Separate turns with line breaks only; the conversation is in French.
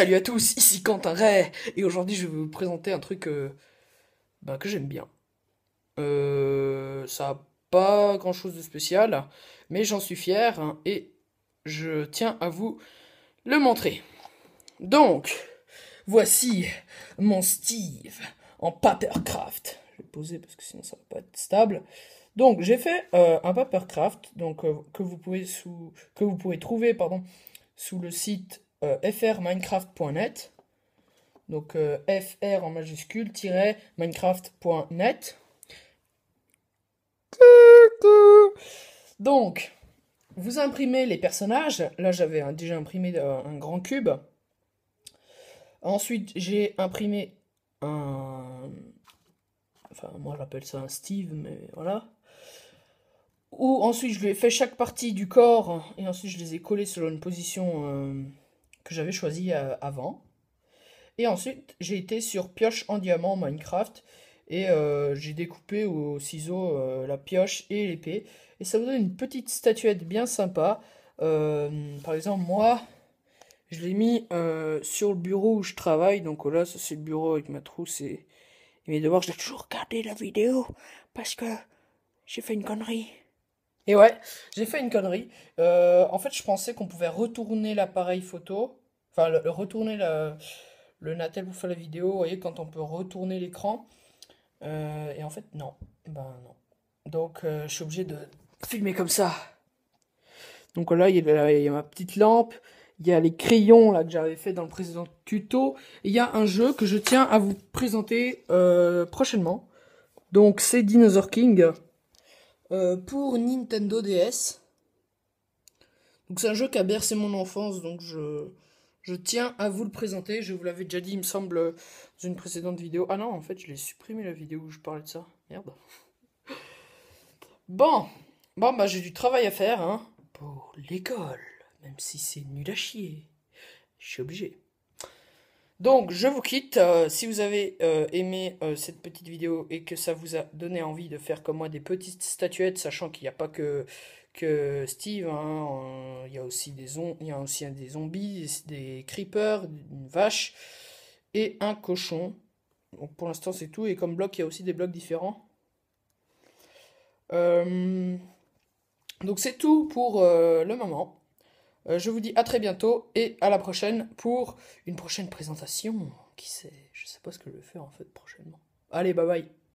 Salut à tous, ici Quentin Ray, et aujourd'hui je vais vous présenter un truc euh, ben, que j'aime bien. Euh, ça n'a pas grand chose de spécial, mais j'en suis fier hein, et je tiens à vous le montrer. Donc, voici mon Steve en papercraft. Je vais poser parce que sinon ça va pas être stable. Donc j'ai fait euh, un papercraft donc, que vous pouvez que vous pouvez trouver pardon sous le site euh, frminecraft.net. Donc euh, fr en majuscule minecraft.net. Donc, vous imprimez les personnages. Là, j'avais déjà imprimé un grand cube. Ensuite, j'ai imprimé un. Enfin, moi, j'appelle ça un Steve, mais voilà. Ou ensuite, je lui ai fait chaque partie du corps et ensuite, je les ai collés selon une position. Euh, que j'avais choisi euh, avant. Et ensuite, j'ai été sur pioche en diamant Minecraft et euh, j'ai découpé au ciseau euh, la pioche et l'épée. Et ça me donne une petite statuette bien sympa. par exemple, moi, je l'ai mis sur le bureau où je travaille. Donc là, ça c'est le bureau avec ma trousse et, mes devoirs. J'ai toujours gardé la vidéo parce que j'ai fait une connerie. Et ouais, j'ai fait une connerie. en fait, je pensais qu'on pouvait retourner l'appareil photo Enfin, retourner le Natel pour faire la vidéo, vous voyez, quand on peut retourner l'écran. Euh, et en fait, non. Ben non. Donc, euh, je suis obligé de filmer comme ça. Donc là, il y, a, ma petite lampe. Il y a les crayons là que j'avais fait dans le précédent tuto. il y a un jeu que je tiens à vous présenter euh, prochainement. Donc c'est Dinosaur King pour Nintendo DS. Donc c'est un jeu qui a bercé mon enfance, donc je, je tiens à vous le présenter, je vous l'avais déjà dit, il me semble, euh, dans une précédente vidéo. Ah non, en fait, je l'ai supprimé la vidéo où je parlais de ça. Merde. Bon, bon, bah j'ai du travail à faire, hein, pour l'école, même si c'est nul à chier. Je suis obligé. Donc, je vous quitte. Euh, si vous avez euh, aimé cette petite vidéo et que ça vous a donné envie de faire comme moi des petites statuettes, sachant qu'il n'y a pas que que Steve. Hein, il y a aussi des il aussi des zombies, des creepers, une vache et un cochon. Donc pour l'instant c'est tout. Et comme bloc, il y a aussi des blocs différents. Euh, donc c'est tout pour euh, le moment. Euh, je vous dis à très bientôt et à la prochaine pour une prochaine présentation. Qui sait, je sais pas ce que je vais faire en fait prochainement. Allez, bye bye.